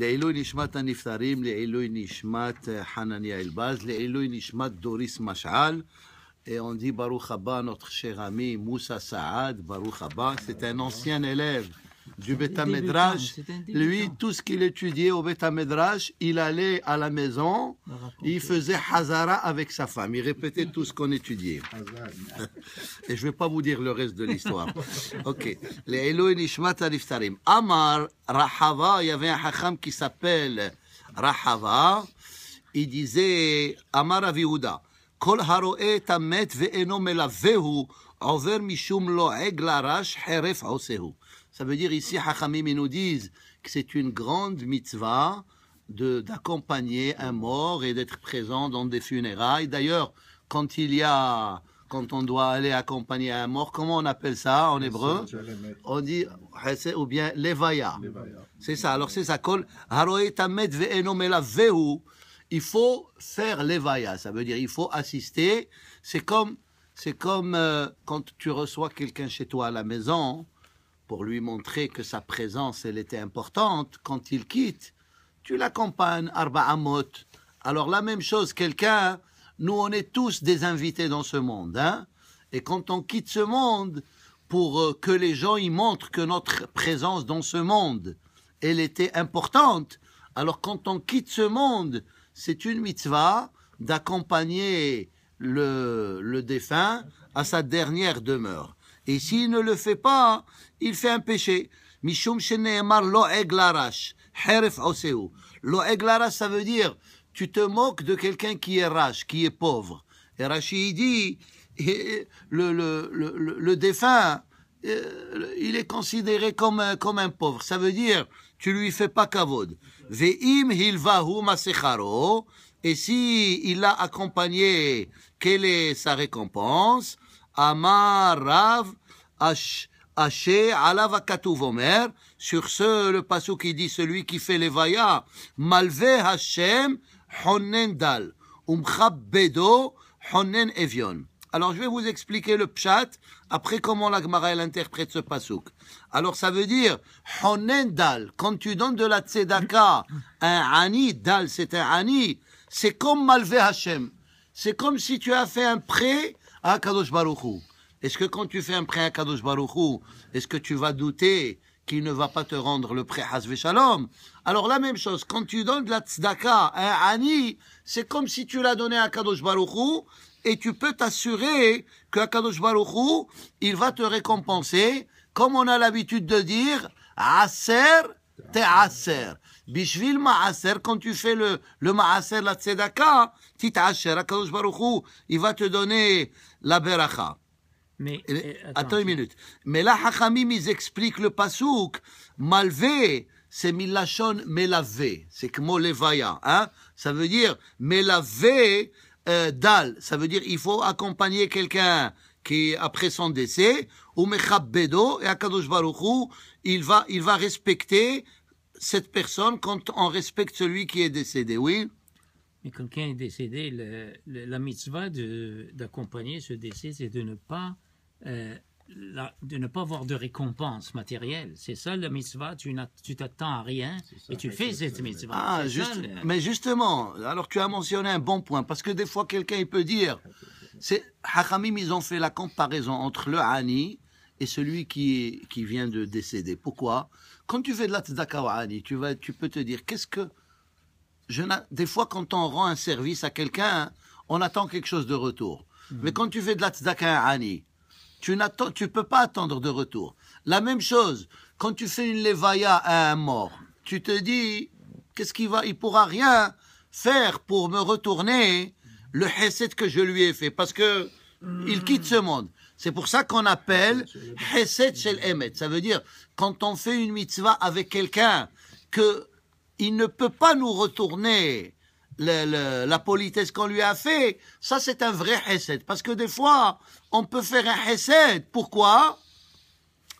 לעילוי נשמת הנפטרים, לעילוי נשמת חנניה אלבז, לעילוי נשמת דוריס משעל. On dit Baruch Abba, notre cher ami Moussa Saad, Baruch Abba, c'est un ancien élève du bêta Lui, tout ce qu'il étudiait au bêta il allait à la maison, il faisait Hazara avec sa femme. Il répétait tout ce qu'on étudiait. Et je ne vais pas vous dire le reste de l'histoire. ok. Les Elohim Amar Rahava, il y avait un hacham qui s'appelle Rahava. Il disait Amar Aviouda. Kol הרואה את המת ואינו מלווהו, mishum משום לועג לרש, חרף ça veut dire ici, Hachamim, ils nous disent que c'est une grande mitzvah d'accompagner un mort et d'être présent dans des funérailles. D'ailleurs, quand il y a, quand on doit aller accompagner un mort, comment on appelle ça en hébreu On dit ou bien levaya. C'est ça. Alors c'est ça Il faut faire levaya. Ça veut dire il faut assister. C'est comme c'est comme euh, quand tu reçois quelqu'un chez toi à la maison pour lui montrer que sa présence, elle était importante, quand il quitte, tu l'accompagnes, Arba Amot. Alors la même chose, quelqu'un, nous on est tous des invités dans ce monde. Hein Et quand on quitte ce monde, pour euh, que les gens y montrent que notre présence dans ce monde, elle était importante. Alors quand on quitte ce monde, c'est une mitzvah d'accompagner le défunt à sa dernière demeure. Et s'il ne le fait pas, il fait un péché. Mishum sheneemar lo eglarash, heref oseu. Lo eglarash, ça veut dire, tu te moques de quelqu'un qui est rache, qui est pauvre. Et il dit, le, défunt, euh, il est considéré comme un, pauvre. Ça veut dire, tu lui fais pas kavod. Ve'im hilvahu masecharo. Et si il l'a accompagné, quelle est sa récompense? Amar Rav Haché, sur ce, le passou qui dit celui qui fait les vaya, malve Hashem dal, bedo, evion. Alors je vais vous expliquer le pshat, après comment la Gemara elle interprète ce pasuk. Alors ça veut dire quand tu donnes de la tzedaka, un ani dal, c'est un ani, c'est comme malve Hachem. C'est comme si tu as fait un prêt à Kadosh Baruchou. Est-ce que quand tu fais un prêt à Kadosh Baruchou, est-ce que tu vas douter qu'il ne va pas te rendre le prêt à Shalom Alors la même chose, quand tu donnes de la tzedaka à un Ani, c'est comme si tu l'as donné à Kadosh Baruchou et tu peux t'assurer que Kadosh Baruchou, il va te récompenser, comme on a l'habitude de dire, Aser, te Aser. Bishvil Ma'aser, quand tu fais le, le Ma'aser, la tzedaka, Tit à Kadosh Baruchou, il va te donner la beracha. Mais, attends, une minute. Mais là, Hachamim, ils expliquent le pasouk. Malvé, c'est milachon melavé. C'est comme levaya. Hein? Ça veut dire melavé euh, dal. Ça veut dire il faut accompagner quelqu'un qui après son décès ou et il va il va respecter cette personne quand on respecte celui qui est décédé. Oui. Mais quand quelqu'un est décédé, la mitzvah d'accompagner ce décès, c'est de ne pas euh, de ne pas avoir de récompense matérielle. C'est ça la mitzvah, tu t'attends à rien et tu fais cette mitzvah. Ah, mais justement, alors tu as mentionné un bon point, parce que des fois quelqu'un il peut dire, c'est Hachamim, ils ont fait la comparaison entre le ani et celui qui, qui vient de décéder. Pourquoi Quand tu fais de la tzedaka au tu, peux te dire, qu'est-ce que... Je des fois, quand on rend un service à quelqu'un, on attend quelque chose de retour. Mm. Mais quand tu fais de la tzedaka tu n'attends, ne peux pas attendre de retour. La même chose, quand tu fais une levaya à un mort, tu te dis, qu'est-ce qu'il va, il pourra rien faire pour me retourner le hesed que je lui ai fait, parce que il hmm. quitte ce monde. C'est pour ça qu'on appelle hesed shel emet. Ça veut dire, quand on fait une mitzvah avec quelqu'un, que il ne peut pas nous retourner la politesse qu'on lui a fait, ça c'est un vrai hesed. Parce que des fois, on peut faire un hesed. Pourquoi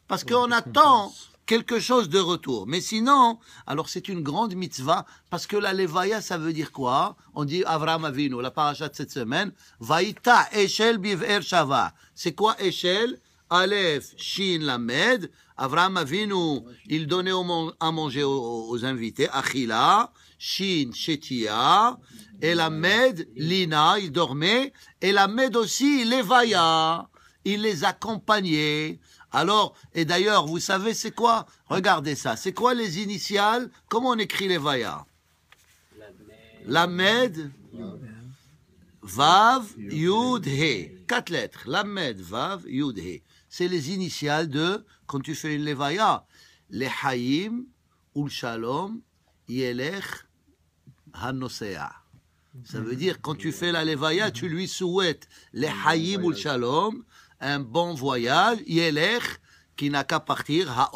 Parce qu'on attend quelque chose de retour. Mais sinon, alors c'est une grande mitzvah, parce que la levaya, ça veut dire quoi On dit Avraham Avinu, la paracha de cette semaine, Vaïta Eshel Er Shava. C'est quoi Eshel Aleph, Shin, Lamed. Avram Avinu, il donnait à manger aux, invités. Achila, Shin, Shetia. Et Lamed, Lina, il dormait. Et Lamed aussi, il les Il les accompagnait. Alors, et d'ailleurs, vous savez, c'est quoi Regardez ça. C'est quoi les initiales Comment on écrit les vaïa Lamed, Vav, Yud, He. Quatre lettres. Lamed, Vav, Yud, He c'est les initiales de, quand tu fais une levaya, le Haïm, ul Shalom, Yelech, Hanosea. Ça veut dire, quand tu fais la levaya, tu lui souhaites le Haïm, le Shalom, un bon voyage, Yelech, qui n'a qu'à partir à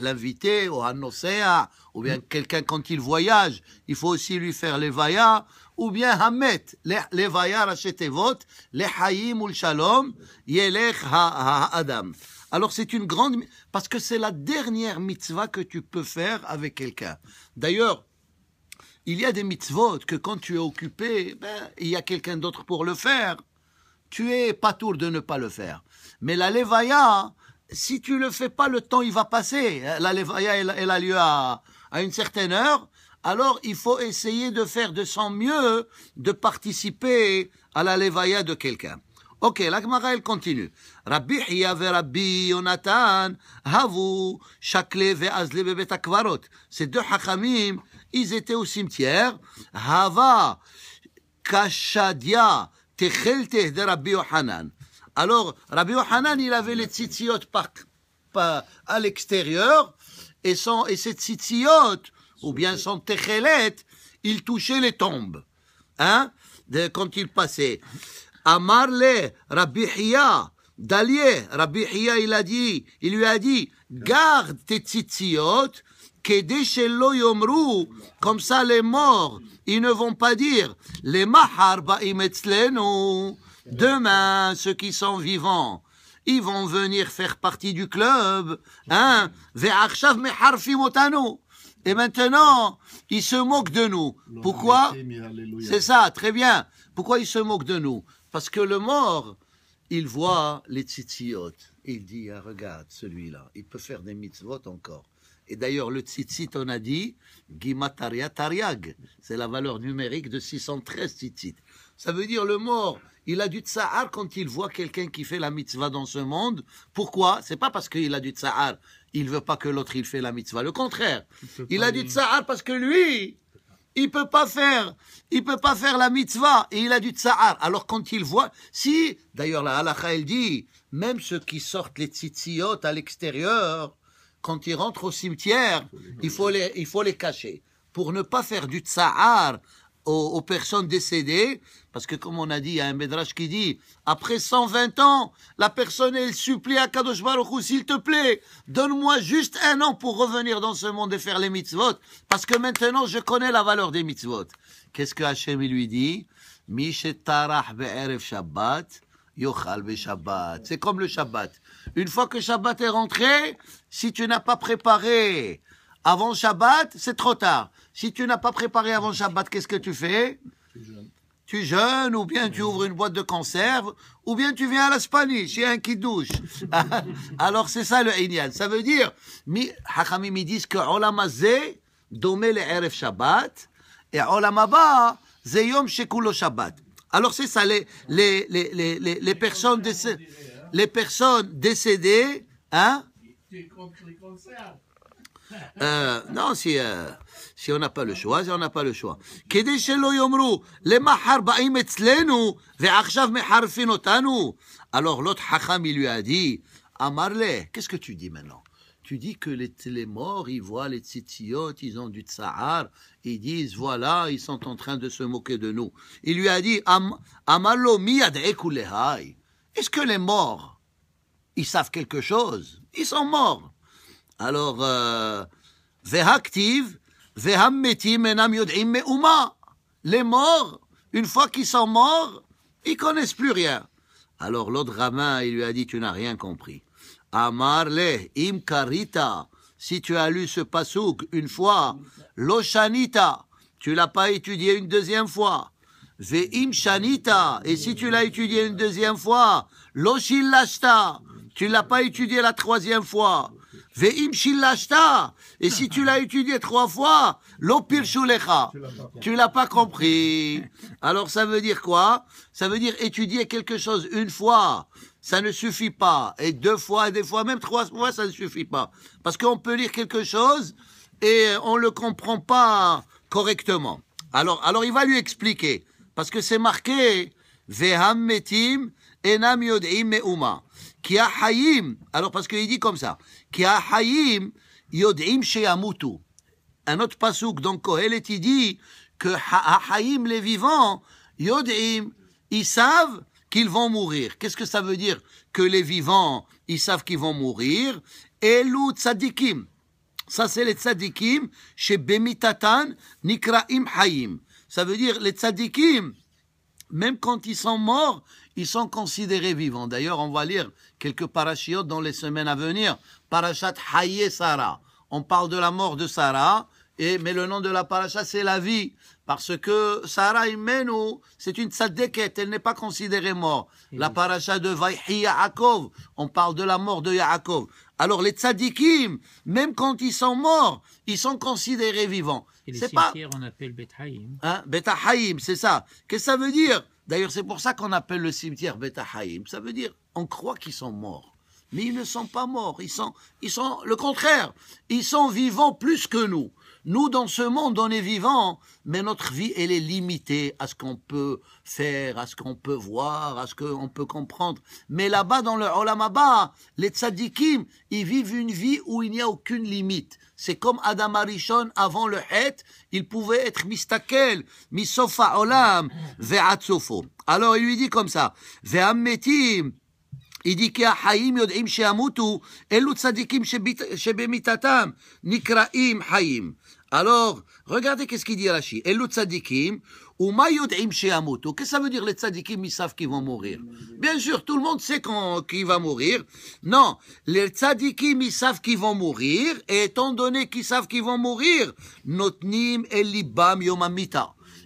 l'invité, ou hanosea ou bien mm. quelqu'un quand il voyage, il faut aussi lui faire levaya ou bien Hamet, le vaillards haïm shalom, yelech ha-adam. Alors c'est une grande, parce que c'est la dernière mitzvah que tu peux faire avec quelqu'un. D'ailleurs, il y a des mitzvot que quand tu es occupé, ben, il y a quelqu'un d'autre pour le faire. Tu es pas tour de ne pas le faire. Mais la levaya, si tu le fais pas, le temps il va passer. La levaya, elle, elle a lieu à une certaine heure alors il faut essayer de faire de son mieux de participer à la levaya de quelqu'un. Ok, la Gemara, elle continue. Rabbi Hiya ve Rabbi Yonatan, Havu, Shakle ve Azle akvarot. Ces deux hachamim, ils étaient au cimetière. Hava, Kashadia, Techelte de Rabbi Yohanan. Alors, Rabbi Yohanan, il avait les tzitziot par, à l'extérieur, et, et ces tzitziot, ou bien son Techelet, il touchait les tombes, hein, de, quand il passait. Amarle, Rabbi Hiya, Dalier, Rabbi il a dit, il lui a dit, garde tes que tzitziyot, comme ça les morts, ils ne vont pas dire, les mahar baimetzlenu, demain, ceux qui sont vivants, ils vont venir faire partie du club, hein, ve'achshav meharfim otanu. Et maintenant, il se moque de nous. Pourquoi C'est ça, très bien. Pourquoi il se moque de nous Parce que le mort, il voit les tzitziot. Il dit, ah, regarde, celui-là, il peut faire des mitzvot encore. Et d'ailleurs, le tzitzit, on a dit, Gimataria Tariag, c'est la valeur numérique de 613 tzitzit. Ça veut dire le mort, il a du tsahar quand il voit quelqu'un qui fait la mitzvah dans ce monde. Pourquoi C'est pas parce qu'il a du tsahar, il veut pas que l'autre il fait la mitzvah. Le contraire, il, a du tsahar parce que lui, il peut pas faire, il peut pas faire la mitzvah et il a du tsahar. Alors quand il voit, si, d'ailleurs la halakha elle dit, même ceux qui sortent les tzitziot à l'extérieur, quand ils rentrent au cimetière, il faut les, il faut les cacher. Pour ne pas faire du tsahar aux, personnes décédées, parce que comme on a dit, il y a un médrash qui dit, après 120 ans, la personne, elle supplie à Kadosh Baruch s'il te plaît, donne-moi juste un an pour revenir dans ce monde et faire les mitzvot, parce que maintenant, je connais la valeur des mitzvot. Qu'est-ce que Hachem lui dit Shabbat, Yochal C'est comme le Shabbat. Une fois que Shabbat est rentré, si tu n'as pas préparé avant Shabbat, c'est trop tard. Si tu n'as pas préparé avant Shabbat, qu'est-ce que tu fais tu jeûnes. ou bien tu ouvres une boîte de conserve, ou bien tu viens à la Spanish, il un qui douche. Alors c'est ça le Inyan. Ça veut dire, Hachamim, ils disent que Olamazé, domé le RF Shabbat, et Zeyom Shekulo Shabbat. Alors c'est ça, les, les, les, personnes de les personnes décédées, hein euh, non, si, euh, si on n'a pas le choix, si on n'a pas le choix. Alors l'autre hacham, il lui a dit, Amarle. Ah, qu'est-ce que tu dis maintenant Tu dis que les, morts, ils voient les tzitziot ils ont du tsahar, ils disent, voilà, ils sont en train de se moquer de nous. Il lui a dit, Am לו, מי est-ce que les morts, ils savent quelque chose Ils sont morts. Alors, euh, Les morts, une fois qu'ils sont morts, ils connaissent plus rien. Alors l'autre rabbin, il lui a dit, tu n'as rien compris. Amarle im karita. Si tu as lu ce pasouk une fois, l'oshanita, tu l'as pas étudié une deuxième fois. Ve'im shanita. Et si tu l'as étudié une deuxième fois, loshil lashta. Tu l'as pas étudié la troisième fois. Ve'im Et si tu l'as étudié trois fois, lo shulecha. Tu l'as pas compris. Alors ça veut dire quoi? Ça veut dire étudier quelque chose une fois. Ça ne suffit pas. Et deux fois, et des fois, même trois fois, ça ne suffit pas. Parce qu'on peut lire quelque chose et on le comprend pas correctement. Alors, alors il va lui expliquer. Parce que c'est marqué Veham metim enam yod'im me'uma. Ki Alors parce qu'il dit comme ça. Ki hayim yod'im sheyamutu. Un autre pasouk donc Kohelet, il dit que hayim les vivants, yod'im, ils savent qu'ils vont mourir. Qu'est-ce que ça veut dire que les vivants, ils savent qu'ils vont mourir Elou tzadikim. Ça, c'est les tzadikim chez Bemitatan Nikraim Hayim. Ça veut dire les tzadikim, même quand ils sont morts, ils sont considérés vivants. D'ailleurs, on va lire quelques parachiotes dans les semaines à venir. Parachat Haye Sarah. On parle de la mort de Sarah, et, mais le nom de la paracha, c'est la vie. Parce que Sarah Imenu, c'est une tzadekette, elle n'est pas considérée morte. La paracha de Vaïhi Yaakov, on parle de la mort de Yaakov. Alors les tzadikim, même quand ils sont morts, ils sont considérés vivants. Et les on appelle Bet hein, Haïm. c'est ça. Qu'est-ce que ça veut dire D'ailleurs, c'est pour ça qu'on appelle le cimetière Bet Haïm. Ça veut dire, on croit qu'ils sont morts. Mais ils ne sont pas morts, ils sont, ils sont le contraire. Ils sont vivants plus que nous. Nous, dans ce monde, on est vivant, mais notre vie, elle est limitée à ce qu'on peut faire, à ce qu'on peut voir, à ce qu'on peut comprendre. Mais là-bas, dans le Olamaba, les tzadikim, ils vivent une vie où il n'y a aucune limite. C'est comme Adam Arishon avant le Het, il pouvait être mistakel, misofa olam, ve'atzofo. Alors il lui dit comme ça, ve'ammetim, il dit qu'Ahaïm yod'im שימותו, elu צדיקים shebemitatam, nikra'im Haïm. Alors, regardez qu'est-ce qu'il dit à la le ou Qu'est-ce que ça veut dire les tzadikim, ils savent qu'ils vont mourir. Bien sûr, tout le monde sait qu'il qui va mourir. Non, les tzadikim, ils savent qu'ils vont mourir, et étant donné qu'ils savent qu'ils vont mourir, notnim elibam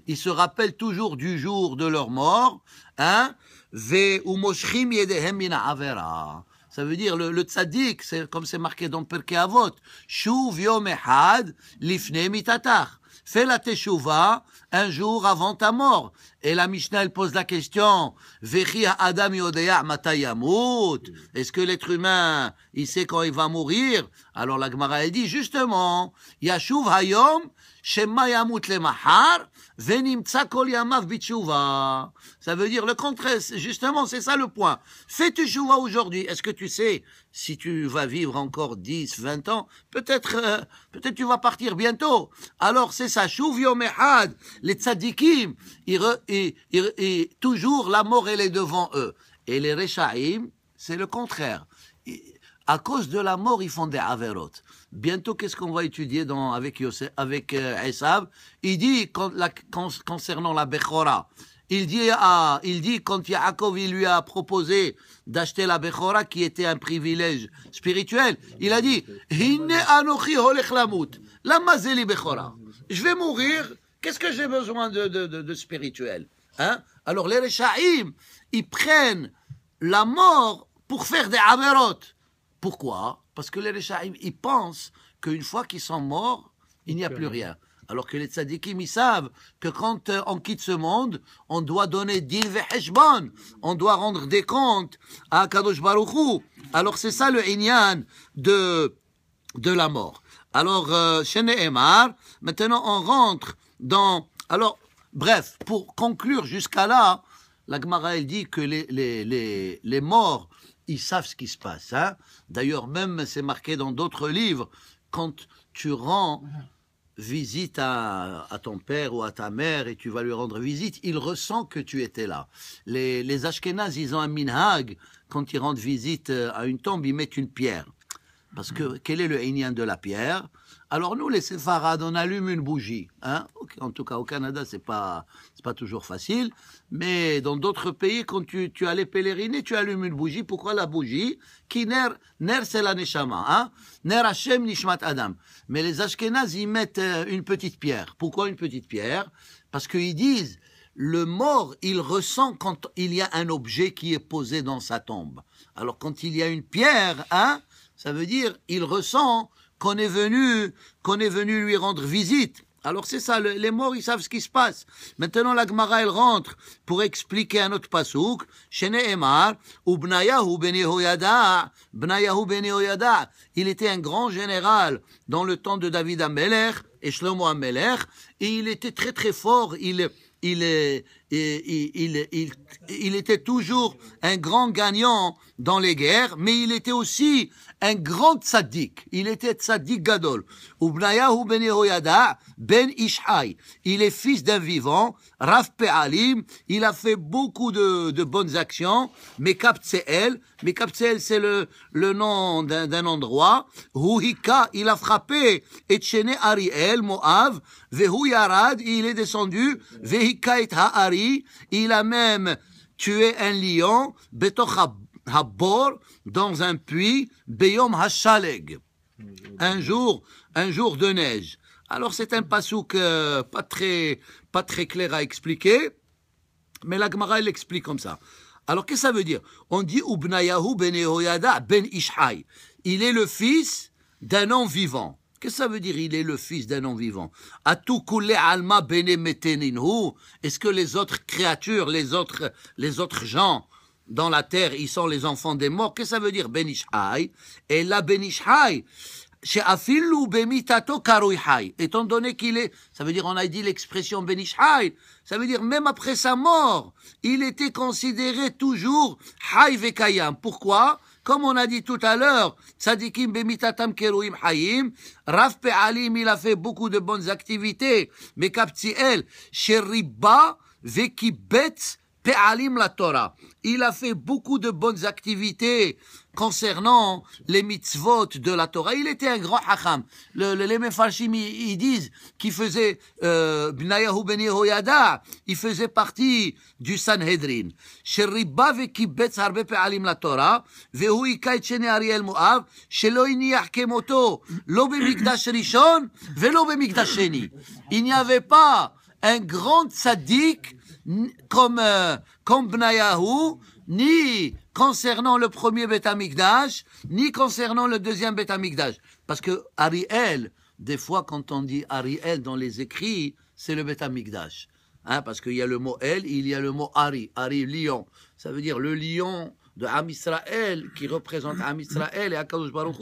Ils se rappellent toujours du jour de leur mort, hein, ve avera. Ça veut dire le, le tzaddik, c'est comme c'est marqué dans Perkei Avot, Shuv yom ehad lifne mitatar. Fais la teshuva un jour avant ta mort. Et la Mishnah, elle pose la question, Vechi Adam Yodea Matayamut. Est-ce que l'être humain, il sait quand il va mourir? Alors la Gemara, elle dit, justement, Yashuv Hayom, Shema Yamut le Mahar, ça veut dire le contraire. Justement, c'est ça le point. Fais tu chouva aujourd'hui. Est-ce que tu sais, si tu vas vivre encore 10, 20 ans, peut-être, euh, peut-être tu vas partir bientôt. Alors, c'est ça. Les tzadikim, ils, toujours la mort, elle est devant eux. Et les rechaim, c'est le contraire. À cause de la mort, ils font des averot. Bientôt, qu'est-ce qu'on va étudier avec, euh, Il dit, concernant la Bechora, il dit, il dit quand Yaakov il lui a proposé d'acheter la Bechora, qui était un privilège spirituel, il a dit, Je vais mourir, qu'est-ce que j'ai besoin de, spirituel hein Alors les Rechaim, ils prennent la mort pour faire des averot. Pourquoi Parce que les Rechaim, ils pensent qu'une fois qu'ils sont morts, il n'y a plus rien. Alors que les tzadikim, ils savent que quand euh, on quitte ce monde, on doit donner din veheshbon, on doit rendre des comptes à Kadosh Hu. Alors c'est ça le inyan de, la mort. Alors, Sheneh euh, maintenant on rentre dans... Alors, bref, pour conclure jusqu'à là, la Gemara, elle dit que les morts ils savent ce qui se passe. Hein D'ailleurs, même c'est marqué dans d'autres livres, quand tu rends visite à, ton père ou à ta mère et tu vas lui rendre visite, il ressent que tu étais là. Les, les Ashkénazes, ils ont un minhag, quand ils rendent visite euh, à une tombe, ils mettent une pierre. Parce que quel est le hénien de la pierre alors nous, les séfarades, on allume une bougie. Hein en tout cas, au Canada, c'est pas pas toujours facile. Mais dans d'autres pays, quand tu, tu allais pèleriner, tu allumes une bougie. Pourquoi la bougie Kiner ner, ner c'est Hein nishmat Adam. Mais les Ashkenazes, ils mettent euh, une petite pierre. Pourquoi une petite pierre Parce qu'ils disent, le mort, il ressent quand il y a un objet qui est posé dans sa tombe. Alors quand il y a une pierre, hein, ça veut dire, il ressent qu'on est venu, qu'on est venu lui rendre visite. Alors c'est ça, les morts, ils savent ce qui se passe. Maintenant, la Gemara, elle rentre pour expliquer à notre pasouk, Emar, ben ben Il était un grand général dans le temps de David Ameler et Shlomo Ameler, et il était très très fort, il, il, il, il, il était toujours un grand gagnant dans les guerres, mais il était aussi un grand tzaddik. Il était tzaddik gadol. Ubnayahu ben ben Ishai. Il est fils d'un vivant, Raf Pe'alim. Il a fait beaucoup de, bonnes actions. Mekap Tse'el. Mekap Tse'el, c'est le, nom d'un endroit. Huhika, il a frappé et Etchene Ariel, Moav. Vehu Yarad, il est descendu. Vehika Ha'ari. Il a même tué un lion. Betochab dans un puits, Beyom mm. Un jour, un jour de neige. Alors c'est un pasouk euh, pas très clair à expliquer, mais la Gemara elle comme ça. Alors qu'est-ce que ça veut dire On dit ben ben Il est le fils d'un homme vivant. Qu'est-ce que ça veut dire Il est le fils d'un homme vivant. alma bene Est-ce que les autres créatures, les autres les autres gens dans la terre, ils sont les enfants des morts. Qu'est-ce que ça veut dire, Benishai Et là, Benishai, chez Afilou Bemitato Hay. étant donné qu'il est, ça veut dire, on a dit l'expression Benishai, ça veut dire, même après sa mort, il était considéré toujours Hai Vekayam. Pourquoi comme on a dit tout à l'heure, Sadikim Bemitatam Keruim Hayim, Raf Alim, il a fait beaucoup de bonnes activités, mais Kaptiel, Sheriba, Vekibetz, Pe'alim la Torah. Il a fait beaucoup de bonnes activités concernant les mitzvot de la Torah. Il était un grand hacham. Le, le, les Mefarshim, ils, disent qu'il faisait, euh, Ben Yehoyada, il faisait partie du Sanhedrin. Sheribba vekibbetz harbe pe'alim la Torah, hu ikait shene Ariel Moav, shelo iniach kemoto, lo bemikdash rishon, velo bemikdash sheni. Il n'y avait pas un grand tzaddik. Euh, comme, Bnayahu, ni concernant le premier Betamikdash, ni concernant le deuxième Migdash, Parce que Ariel, des fois quand on dit Ariel dans les écrits, c'est le Betamikdash. Hein, parce qu'il y a le mot El, il y a le mot Ari, Ari, lion. Ça veut dire le lion de Am qui représente Am et Akadosh Baruch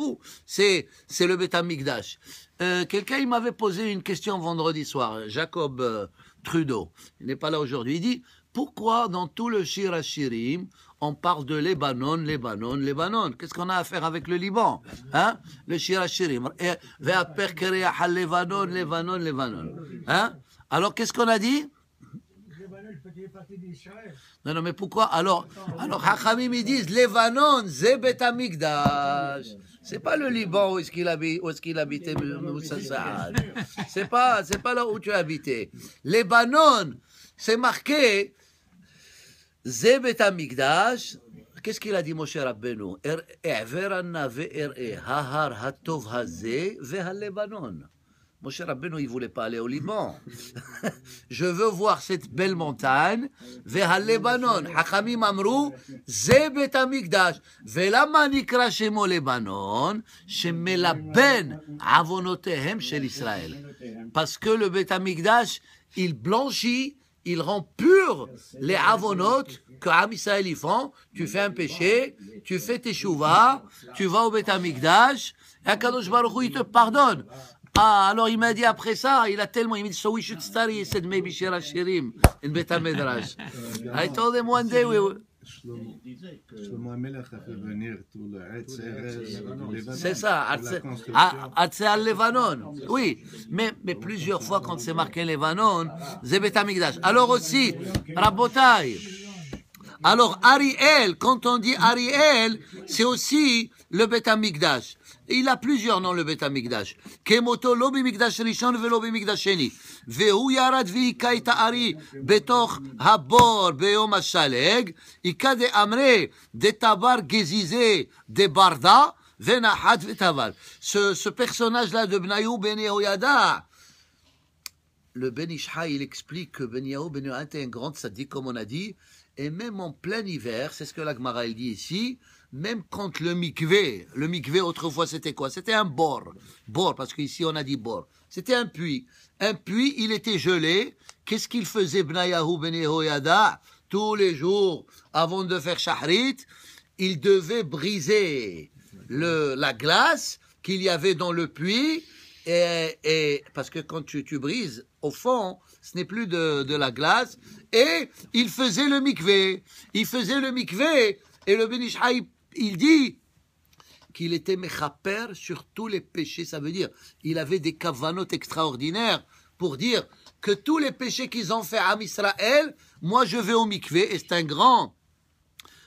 c'est, c'est le Betamikdash. Euh, quelqu'un, m'avait posé une question vendredi soir, Jacob, euh, Trudeau. Il n'est pas là aujourd'hui. Il dit pourquoi dans tout le Shirachirim, on parle de l'Ebanon, Lebanon, Lebanon Qu'est-ce qu'on a à faire avec le Liban hein Le Shirachirim. Lébanon, Hein Alors, qu'est-ce qu'on a dit non, non, mais pourquoi Alors, alors Hachamim, ils disent Lebanon, Zebet Amigdash. C'est pas le Liban où est-ce qu'il habite, où est-ce qu'il habitait C'est pas, c'est pas là où tu habitais. Les Banon, c'est marqué Zebet Qu'est-ce qu'il a dit Moshe Rabbeinu? Er, mon cher Rabbeinu, il ne voulait pas aller au Liban. Je veux voir cette belle montagne. Vers Lebanon. Hachamim Amrou, Zebet Amikdash. Velama Nikra Shemo Lebanon, Shemelaben Avonotehem Shel Israël. Parce que le Bet il blanchit, il rend pur les avonotes que Am y font. Tu fais un péché, tu fais tes chouvas, tu vas au Bet Amikdash, et Akadosh Baruch il te pardonne. Ah, alors il m'a dit après ça, il a tellement, il m'a dit, so we should study, he said, maybe Shira Shirim, in Bet HaMedrash. Euh, I told him one day, we C'est ça, à ah, Levanon. Ah, oui, mais, mais plusieurs fois quand c'est marqué Levanon, c'est Bet Alors aussi, Rabotai. Alors Ariel, quand on dit Ariel, c'est aussi le Bet il a plusieurs noms, le Betamigdash. Amikdash. Kemoto lobi Migdash rishon velo bimikdash sheni. Vehu yarad vi ari betoch habor beom hashaleg. Ika de amre de tabar gezizé de barda venahat Ce, ce personnage-là de Bnayou ben Yehoyada, le Ben il explique que Ben Yahou ben était un grand sadique, comme on a dit, et même en plein hiver, c'est ce que la Gemara dit ici, même quand le mikvé, le mikvé autrefois c'était quoi C'était un bord, bord parce qu'ici on a dit bord. C'était un puits, un puits, il était gelé. Qu'est-ce qu'il faisait Bnayahu Ben Yehoyada tous les jours avant de faire shahrit Il devait briser la glace qu'il y avait dans le puits et, parce que quand tu, tu brises au fond, ce n'est plus de, la glace. Et il faisait le mikvé. Il faisait le mikvé. Et le Benishai il dit qu'il était mechaper sur tous les péchés. Ça veut dire, il avait des cavanotes extraordinaires pour dire que tous les péchés qu'ils ont fait à Israël, moi je vais au mikvé et c'est un grand,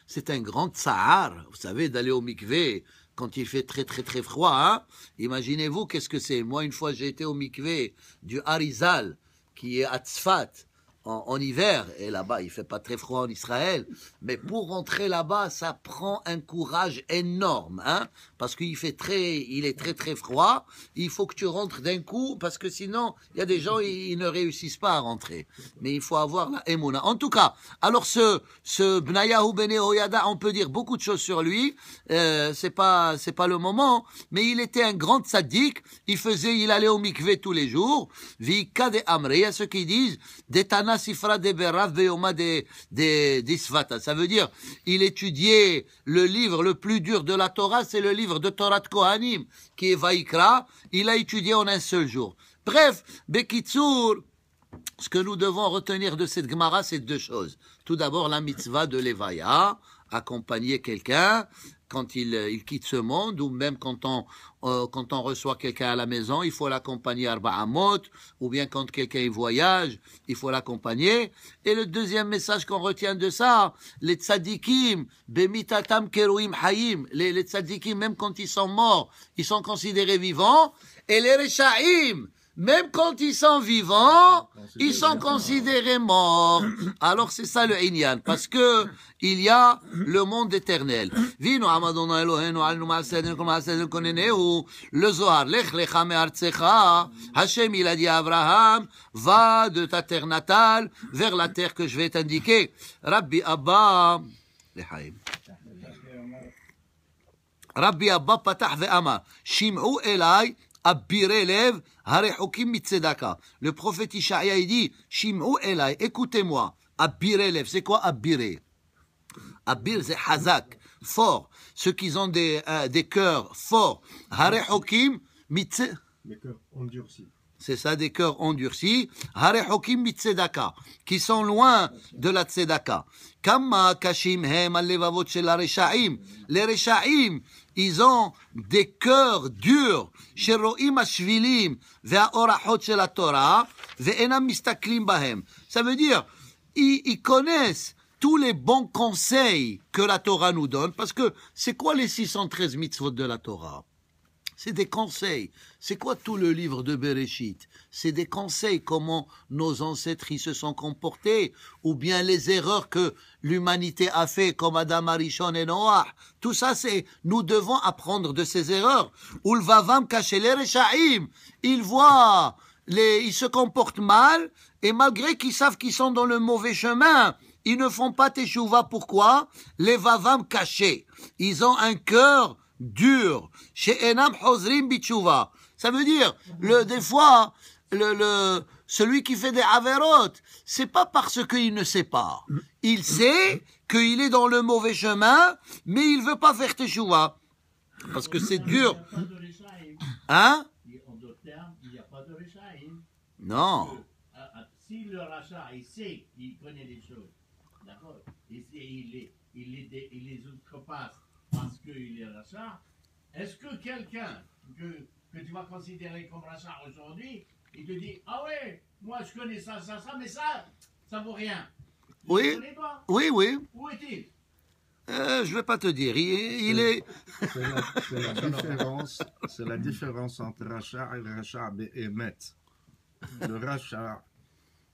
c'est un grand tsahar. Vous savez, d'aller au mikvé quand il fait très très très froid. Hein. Imaginez-vous qu'est-ce que c'est. Moi, une fois, j'ai été au mikvé du Harizal, qui est à Tzfat en, hiver, et là-bas il fait pas très froid en Israël, mais pour rentrer là-bas, ça prend un courage énorme, hein, parce qu'il fait très, il est très très froid. Il faut que tu rentres d'un coup, parce que sinon, il y a des gens ils, ne réussissent pas à rentrer. Mais il faut avoir la émouna. En tout cas, alors ce ce Bnayahu Bene Oyada, on peut dire beaucoup de choses sur lui. Euh, c'est pas c'est pas le moment, mais il était un grand sadique. Il faisait, il allait au mikveh tous les jours. Vika de y à ceux qui disent, Détana ça veut dire, il étudiait le livre le plus dur de la Torah, c'est le livre de Torah de Kohanim, qui est Vaikra. Il a étudié en un seul jour. Bref, Bekitsur, ce que nous devons retenir de cette Gemara, c'est deux choses. Tout d'abord, la mitzvah de l'Evaya, accompagner quelqu'un quand il quitte ce monde, ou même quand on, euh, quand on reçoit quelqu'un à la maison, il faut l'accompagner à Arbaamot, ou bien quand quelqu'un voyage, il faut l'accompagner. Et le deuxième message qu'on retient de ça, les tzadikim, bemitatam keruim hayim, les, même quand ils sont morts, ils sont considérés vivants, et les resha'im. Même quand ils sont vivants, ils sont considérés morts. Alors c'est ça le Inyan, parce que il y a le monde éternel. Vino Le Zohar, Lech Lechame Artsecha, Hachem il a dit à Abraham, va de ta terre natale vers la terre que je vais t'indiquer. Rabbi Abba, Lechaim. Rabbi Abba Patah Ve'ama, Shim'u Elai, le prophète Ishaïa, dit, Shim'u Elai, écoutez-moi. Abirelev, c'est quoi Abiré Abir, c'est Hazak, fort. Ceux qui ont des, euh, des cœurs forts. Harehokim, Mitsedaka. Des cœurs endurcis. C'est ça, des cœurs endurcis. Harehokim mitzedaka, qui sont loin de la tzedaka. Kama kashim hem shel Les reshaim, ils ont des cœurs durs, ça veut dire, ils, connaissent tous les bons conseils que la Torah nous donne, parce que c'est quoi les 613 mitzvot de la Torah c'est des conseils. C'est quoi tout le livre de Bereshit C'est des conseils, comment nos ancêtres y se sont comportés, ou bien les erreurs que l'humanité a fait, comme Adam Arishon et Noah. Tout ça, c'est, nous devons apprendre de ces erreurs. Ulvavam les vavam Ils voient, les, ils se comportent mal, et malgré qu'ils savent qu'ils sont dans le mauvais chemin, ils ne font pas teshuva. Pourquoi Les vavam cachés. Ils ont un cœur dur, Chez Enam Hozrim Bichouva. Ça veut dire, le, des fois, le, celui qui fait des averot, c'est pas parce qu'il ne sait pas. Il sait qu'il est dans le mauvais chemin, mais il veut pas faire teshuva. Parce que c'est dur. Hein? Non. Si le rachat, il sait, qu'il connaît les choses. D'accord? Il, il les outrepasse parce qu'il est rachat. est-ce que quelqu'un que, que, tu vas considérer comme rachat aujourd'hui, il te dit Ah ouais, moi je connais ça, ça, ça, mais ça, ça vaut rien Oui, oui, oui. Où est-il euh, je ne vais pas te dire, il, est... C'est la, différence, la différence entre rachat et Rachar émet Le rachat,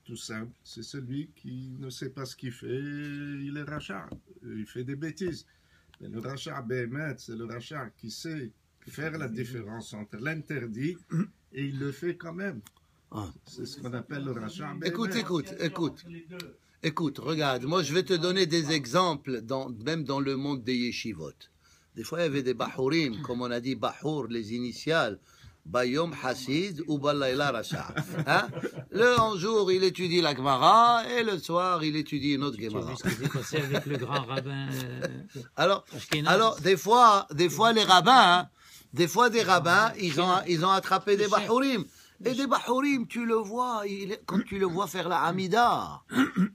tout simple, c'est celui qui ne sait pas ce qu'il fait, il est rachat. il fait des bêtises. Le rachat Bémet, c'est le rachat qui sait faire la différence entre l'interdit et il le fait quand même. Ah. C'est ce qu'on appelle le rachat Écoute, écoute, écoute. Écoute, regarde, moi je vais te donner des exemples, dans, même dans le monde des yeshivot. Des fois, il y avait des bahourim, comme on a dit, bahour, les initiales. Bayom Hassid ou Racha. Hein? Le un jour, il étudie la Gemara et le soir, il étudie une autre Gemara. avec le grand rabbin euh, alors, alors, des fois, des fois, les rabbins, hein, des fois, des rabbins, ils ont, ils ont attrapé des Bahourim. Et des Bahourim, tu le vois, quand tu le vois faire la Hamida,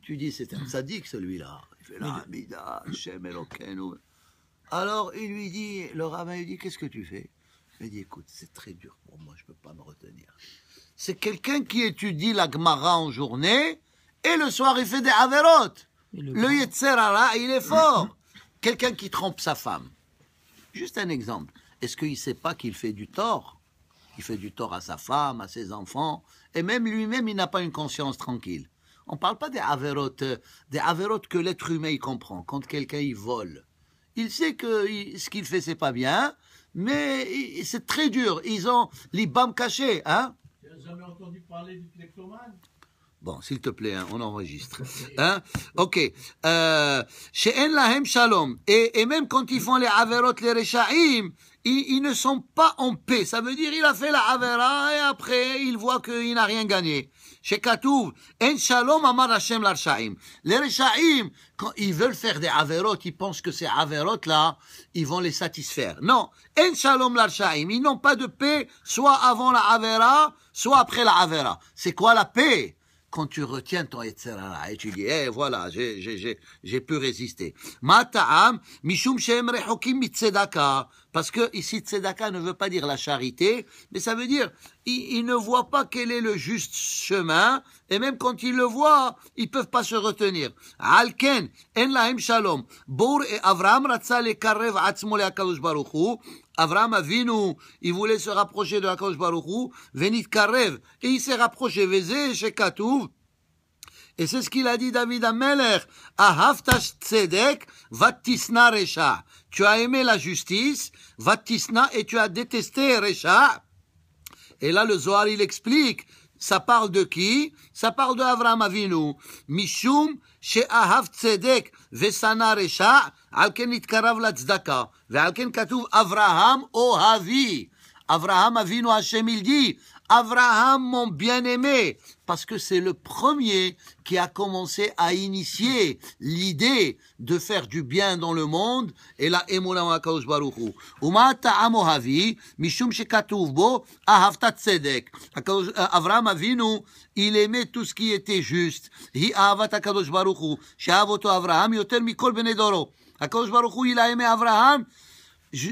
tu dis, c'est un sadique celui-là. Il fait la Hamida, Alors, il lui dit, le rabbin, lui dit, qu'est-ce que tu fais il dit, écoute, c'est très dur pour moi, je ne peux pas me retenir. C'est quelqu'un qui étudie la Gemara en journée et le soir il fait des Averot. Le, Yétserara, il est fort. quelqu'un qui trompe sa femme. Juste un exemple. Est-ce qu'il ne sait pas qu'il fait du tort Il fait du tort à sa femme, à ses enfants, et même lui-même, il n'a pas une conscience tranquille. On ne parle pas des averot euh, des avérotes que l'être humain il comprend. Quand quelqu'un il vole, il sait que ce qu'il fait, c'est pas bien, mais c'est très dur. Ils ont les caché cachées, hein jamais entendu parler du Bon, s'il te plaît, hein, on enregistre. Hein ok. Euh, chez En Lahem Shalom. Et même quand ils font les Averot, les Rechaim, ils, ne sont pas en paix. Ça veut dire il a fait la Avera et après il voit qu'il n'a rien gagné shalom Amar Hashem l'Arsha'im. Les לרשעים. quand ils veulent faire des averot, ils pensent que ces averot là, ils vont les satisfaire. Non, En shalom l'Arsha'im, ils n'ont pas de paix, soit avant la avera, soit après la avera. C'est quoi la paix quand tu retiens ton etzerara et tu dis, eh voilà, j'ai pu résister. mishum parce que ici, tzedaka ne veut pas dire la charité, mais ça veut dire, il, ne voit pas quel est le juste chemin, et même quand il le voit, ils peuvent pas se retenir. Alken, en shalom. bour et Avram ratza karev atzmo akadosh baruchu. Avram avinu, il voulait se rapprocher de akadosh baruchu. Venit karev. Et il s'est rapproché. Vezé, shekatuv. Et c'est ce qu'il a dit David à Melech. tzedek, vatisna recha. Tu as aimé la justice, vatisna, et tu as détesté recha. Et là, le Zohar, il explique. Ça parle de qui? Ça parle de Avram Avinu. Mishum, שאהב צדק ושנא רשע, itkarav la tzedaka, לצדקה. ועל Avraham o havi. Avraham Avinu Hashem il dit. Abraham, mon bien-aimé, parce que c'est le premier qui a commencé à initier l'idée de faire du bien dans le monde et la emuna Kadosh Baruch Hu. « ta'amo amohavi, mishum shekatuv bo ahavta tzedek. Abraham euh, Avinu, il aimait tout ce qui était juste. Hi Kadosh Baruch Hu, Sheavoto Abraham, yoter mikol benedoro. Akadosh Hu, il a aimé Je,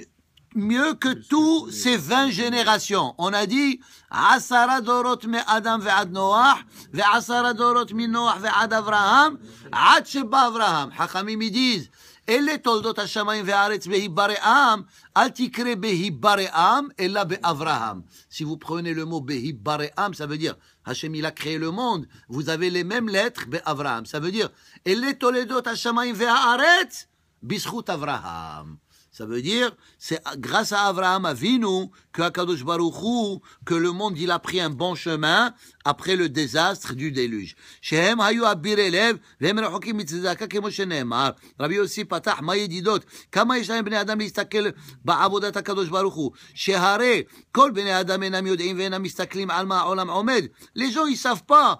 mieux que tous ces vingt générations. On a dit, « Asara dorot me adam ve'ad noach, ve'asara dorot me noach ve'ad Avraham, ad sheba Avraham. » Les sages disent, « Ele toledot ha al ve'aretz ve'hibare'am, altikre be'hibare'am, ella be'Avraham. » Si vous prenez le mot « be'hibare'am », ça veut dire, « Hashem il a créé le monde. » Vous avez les mêmes lettres, « be'Avraham ». Ça veut dire, « Ele toledot ha shamaim ve'aretz, b'schut Avraham. » Ça veut dire, c'est grâce à Abraham Avinu que Akadosh Hu que le monde il a pris un bon chemin après le désastre du déluge. Shehem hayu abirelev, vem rechokim mitzdaka kemo shenemar. Rabbi Yossi patah ma kama yeshaim ben adam להסתכל ba'avodat הקדוש ברוך הוא, שהרי כל בני אדם אינם יודעים ואינם מסתכלים על מה omed. עומד. לז'ו יספפה.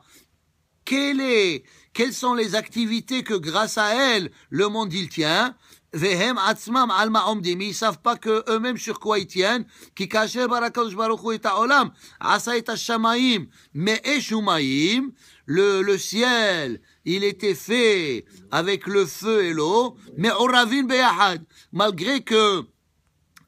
Quelle est, quelles sont les activités que grâce à elles, le monde il tient Vehem atzmam alma omdim. Ils savent pas que eux-mêmes sur quoi ils tiennent. Qui barakosh baruchu et olam. Asa et shamaim. Mais eshumaim, le, ciel, il était fait avec le feu et l'eau. Mais ravin beyahad. Malgré que,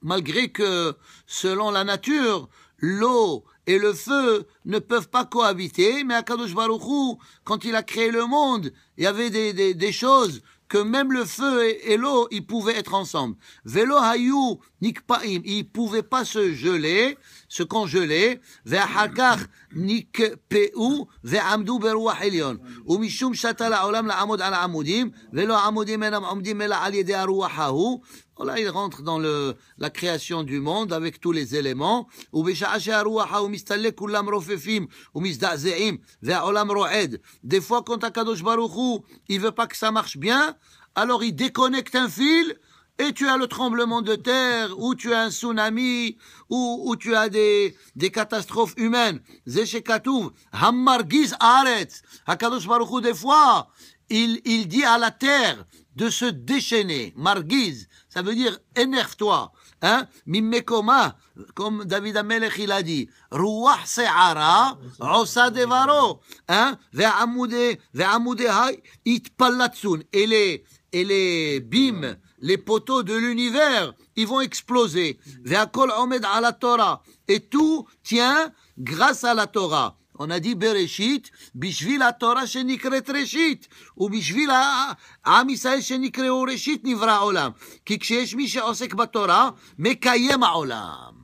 malgré que, selon la nature, l'eau et le feu ne peuvent pas cohabiter, mais kadosh Baruchou, quand il a créé le monde, il y avait des, des, des choses que même le feu et, l'eau, ils pouvaient être ensemble. Velo hayu nikpaim, ils pouvaient pas se geler se congeler, vers Hakar, Nik Peu, amdu Amdou Berouah Elion, ou Mishum la Olam la amud al amudim Velo Amoudim en Amoudim et la Aliede Arouahahou. Là, il rentre dans le, la création du monde avec tous les éléments. Ou Bishahashé Arouahahou, Mistale Kulam Rofefim, ou Mista Zeim, vers Olam Roed. Des fois, quand Akadosh Baruchou, il veut pas que ça marche bien, alors il déconnecte un fil, et tu as le tremblement de terre, ou tu as un tsunami, ou, ou tu as des, des catastrophes humaines. Zeshekatouv, Hammargiz Aretz. Hakadosh Baruchou, des fois, il, il dit à la terre de se déchaîner. Margiz, ça veut dire énerve-toi. Hein? Mimekoma, comme David Amelech il a dit. Ruah se'ara, osa devaro. Hein? Ve'amude, ve'amude hay, Et les, et les bim les poteaux de l'univers, ils vont exploser. Torah Et tout tient grâce à la Torah. On a dit Bereshit, Bishvil la Torah shenikret reshit, ou Bishvil העם ישראל שנקראו nivra olam. העולם. כי כשיש מי שעוסק בתורה, מקיים olam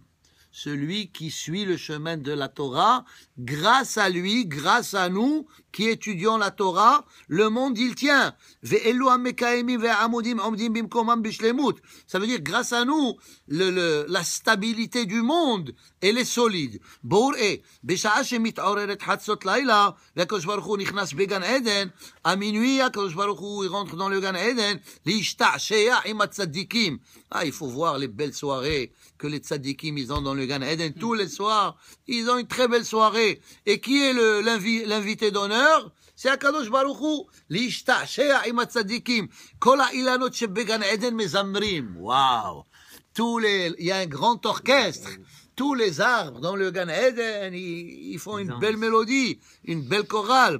Celui qui suit le chemin de la Torah grâce à lui, grâce à nous qui étudions la Torah, le monde il tient. Ça veut dire grâce à nous, la stabilité du monde, elle est solide. il faut voir les belles soirées que les tzaddikim ils ont dans le Gan Eden. Tous les soirs, ils ont une très belle soirée. Et qui est l'invité d'honneur c'est Akadosh Baruchou. L'Ishta, Shea, Imatsadikim, Kola Ilanot האילנות Eden Mezamrim. Waouh il y a un grand orchestre. Tous les arbres dans le Gan Eden, ils font une belle mélodie, une belle chorale.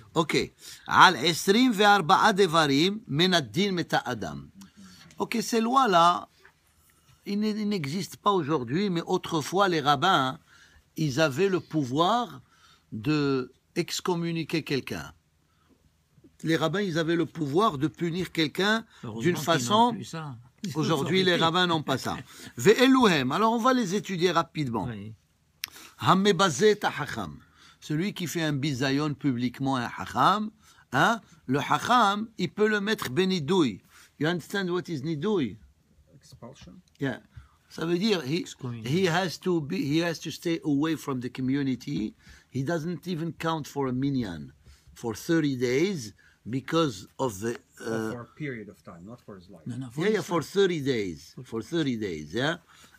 Ok, Al 24 adam. ces lois là, il n'existent pas aujourd'hui, mais autrefois les rabbins, ils avaient le pouvoir de quelqu'un. Les rabbins, ils avaient le pouvoir de punir quelqu'un d'une façon. Aujourd'hui, les rabbins n'ont pas ça. Alors, on va les étudier rapidement. Celui qui fait un bisayon publiquement, un hacham, hein, le hacham, il peut le mettre benidouille. You understand what is nidouille? Expulsion. Yeah. Ça veut dire he, he has to be he has to stay away from the community. He doesn't even count for a minyan for 30 days because of the uh, for a period of time, not for his life. No, no, for yeah, yeah, for 30 days. For 30 days, yeah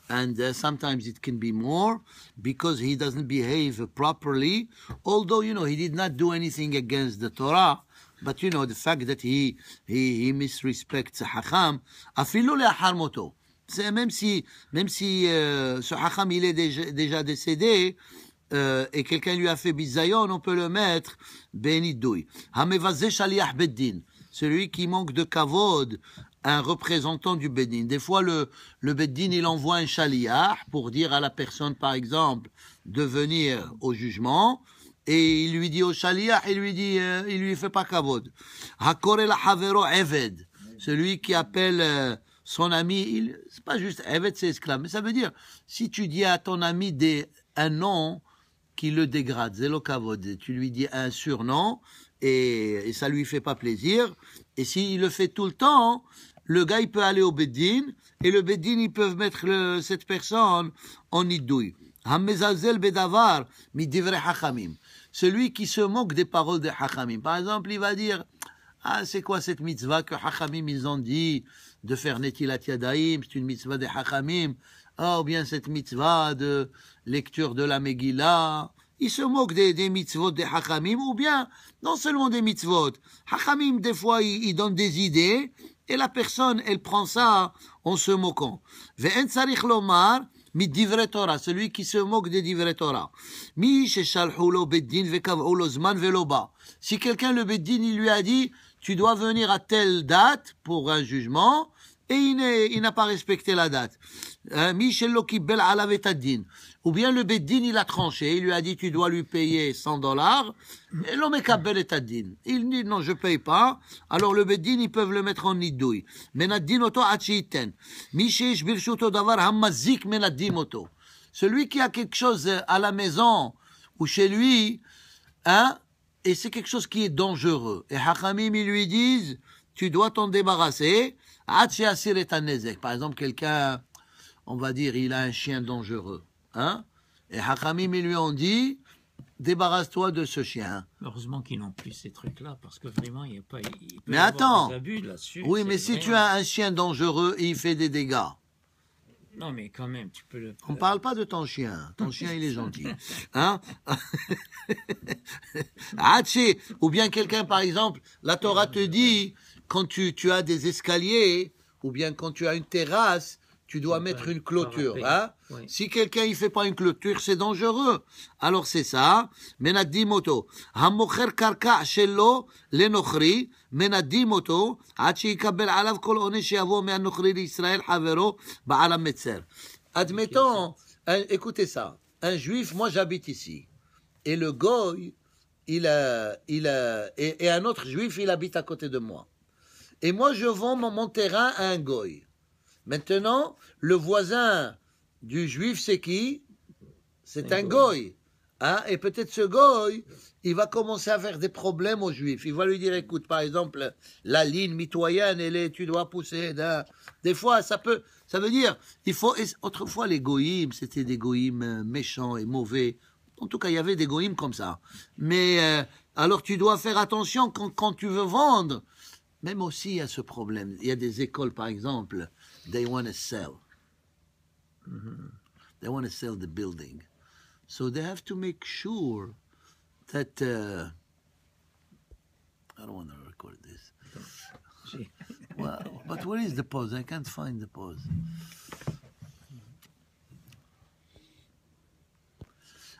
and uh, sometimes it can be more because he doesn't behave properly. Although you know he did not do anything against the Torah, but you know the fact that he he, he misrespects Hakam, afilu c'est Même si même si euh, ce il est déjà, déjà décédé. Euh, et quelqu'un lui a fait bizayon, on peut le mettre benidui Hamevaze shaliach beddin celui qui manque de kavod un représentant du Bénin. Des fois, le, le il envoie un chaliah pour dire à la personne, par exemple, de venir au jugement. Et il lui dit au chaliah, il lui dit, euh, il lui fait pas kavod. la havero eved. Celui qui appelle euh, son ami, c'est pas juste eved, c'est esclave. Mais ça veut dire, si tu dis à ton ami des, un nom qui le dégrade, zelo tu lui dis un surnom, et, et ça lui fait pas plaisir. Et s'il le fait tout le temps, le gars, il peut aller au Bedin, et le Bedin, ils peuvent mettre cette personne en idouille. Celui qui se moque des paroles des Hachamim. Par exemple, il va dire, ah, c'est quoi cette mitzvah que Hachamim, ils ont dit de faire Netilat Yadaim, c'est une mitzvah des Hachamim. Ah, oh, ou bien cette mitzvah de lecture de la Megillah. Il se moque des, des mitzvot des Hachamim, ou bien, non seulement des mitzvot. Hachamim, des fois, il ils donnent des idées, et la personne, elle prend ça en se moquant. Ve'en sarikh lomar mi divretora »« celui qui se moque des divretora. Torah. Mi lo beddin ve zman ve'loba. Si quelqu'un le beddin, il lui a dit, tu dois venir à telle date pour un jugement, et il n'a pas respecté la date. Michel Ou bien le Beddin, il a tranché, il lui a dit tu dois lui payer 100 dollars. Et l'homme est Il dit non, je paye pas. Alors le Beddin, ils peuvent le mettre en nidouille. Menadin oto achiten. Michel davar hamazik menadim Celui qui a quelque chose à la maison ou chez lui, hein, et c'est quelque chose qui est dangereux. Et hachamim, ils lui disent, tu dois t'en débarrasser ah, par exemple, quelqu'un, on va dire, il a un chien dangereux. Hein Et Hakamim, ils lui ont dit, débarrasse-toi de ce chien. Heureusement qu'ils n'ont plus ces trucs-là, parce que vraiment, il n'y a pas. peut mais attends Oui, mais si tu as un chien dangereux, il fait des dégâts. Non, mais quand même, tu peux le. On ne parle pas de ton chien. Ton chien, il est gentil. Hein ah, Ou bien quelqu'un, par exemple, la Torah te dit quand tu, as des escaliers ou bien quand tu as une terrasse, tu dois mettre une clôture. Hein. Si quelqu'un ne fait pas une clôture, c'est dangereux. Alors c'est ça. Menadimoto. Hamocher karka Menadimoto. Admettons, écoutez ça. Un juif, moi j'habite ici. Et le goy, il, a, il, et un autre juif, il habite à côté de moi et moi je vends mon, terrain à un goy. Maintenant, le voisin du juif, c'est qui C'est un goy. Hein et peut-être ce goy, il va commencer à faire des problèmes aux juifs. Il va lui dire, écoute, par exemple, la ligne mitoyenne, elle est, tu dois pousser. Des fois, ça peut, ça veut dire, il faut. Autrefois, les goïms, c'était des goïms euh, méchants et mauvais. En tout cas, il y avait des goïms comme ça. Mais euh, alors, tu dois faire attention quand tu veux vendre. Même aussi, il y a ce problème. Il y a des écoles, par exemple, they want to sell. Mm -hmm. They want to sell the building. So they have to make sure that. Uh, I don't want to record this. well, but where is the pause? I can't find the pause.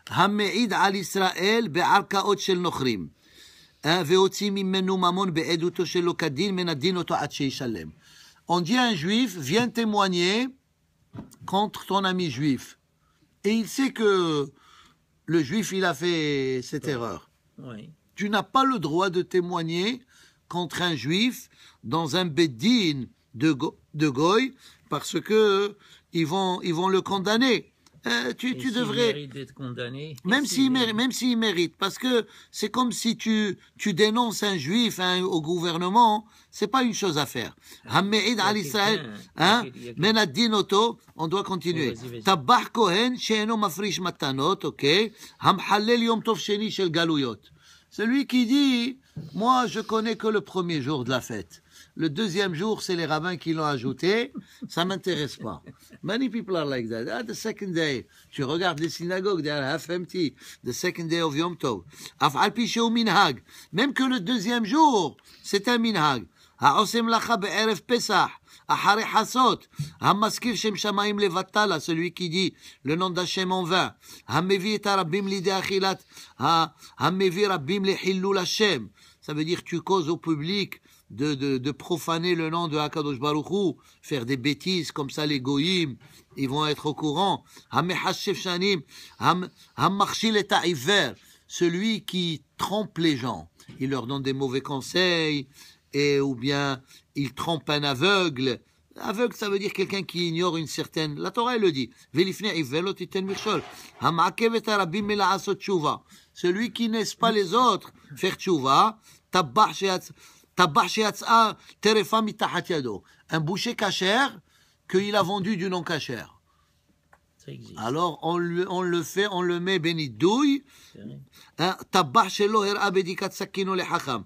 המעיד על ישראל בערכאות של נוכרים. Hein, On dit à un juif, viens témoigner contre ton ami juif. Et il sait que le juif, il a fait cette erreur. Tu n'as pas le droit de témoigner contre un juif dans un bedin de, de Goy parce que ils vont, ils vont le condamner. Euh, tu, tu devrais. d'être condamné. Même s'il mérite, même mérite, parce que c'est comme si tu, tu dénonces un juif hein, au gouvernement, c'est pas une chose à faire. Hammeid al Israël, hein, Mena Oto, on doit continuer. Tabah Kohen, sheno Mafrish Matanot, ok. Hamhallel Yom Tov Sheni Shel C'est Celui qui dit, moi je connais que le premier jour de la fête. Le deuxième jour, c'est les rabbins qui l'ont ajouté. Ça m'intéresse pas. Many people are like that. Ah, the second day, tu regardes les synagogues, they are half empty. The second day of Yom Tov. Af al minhag. Même que le deuxième jour, c'est un minhag. Ha osem lacha be'eref pesach. Ahare Hasot, Hamaskir Shem Shamaim Levatala, celui qui dit le nom d'Hashem en vain, Hamevi et Arabim Lideachilat, Hamevi Rabim Lehillul Hashem, ça veut dire tu causes au public de, profaner le nom de Hakadosh Hu, faire des bêtises comme ça, les goyim, ils vont être au courant. Celui qui trompe les gens, il leur donne des mauvais conseils, et ou bien il trompe un aveugle. Aveugle, ça veut dire quelqu'un qui ignore une certaine. La Torah, elle le dit. Celui qui n'est pas les autres, faire tchouva, Tabach etats a terrefam itahat yado un boucher kasher que il a vendu d'une non kasher alors on le on le fait on le met benidouy hein, tabach eloher abedikat zakin ol le hacham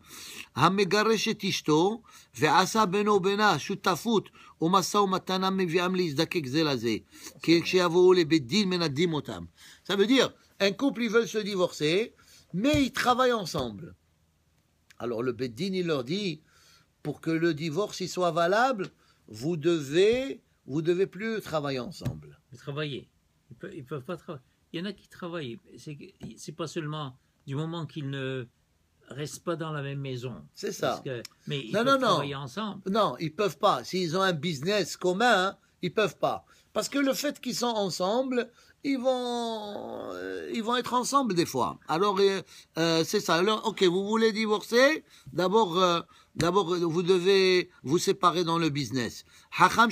hamegaresh etishto ve'asa beno bena shu tafut ou masao matanam mevi'am li izdakik zel azeh kik sheavoole bedin menadim otam ça veut dire un couple ils veulent se divorcer mais ils travaillent ensemble alors le beddin il leur dit, pour que le divorce y soit valable, vous devez, vous devez plus travailler ensemble. Travailler. Ils ne peuvent, pas travailler. Il y en a qui travaillent. C'est pas seulement du moment qu'ils ne restent pas dans la même maison. C'est ça. mais ils non, peuvent non, travailler ensemble. Non, ils peuvent pas. S'ils ont un business commun, ils peuvent pas. Parce que le fait qu'ils sont ensemble, ils vont, euh, ils vont être ensemble des fois. Alors, euh, c'est ça. Alors, ok, vous voulez divorcer D'abord, euh, d'abord, vous devez vous séparer dans le business. Hacham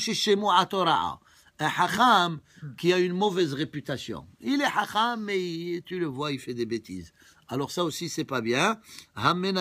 Un hacham qui a une mauvaise réputation. Il est hacham, mais tu le vois, il fait des bêtises. Alors ça aussi, c'est pas bien. Amen.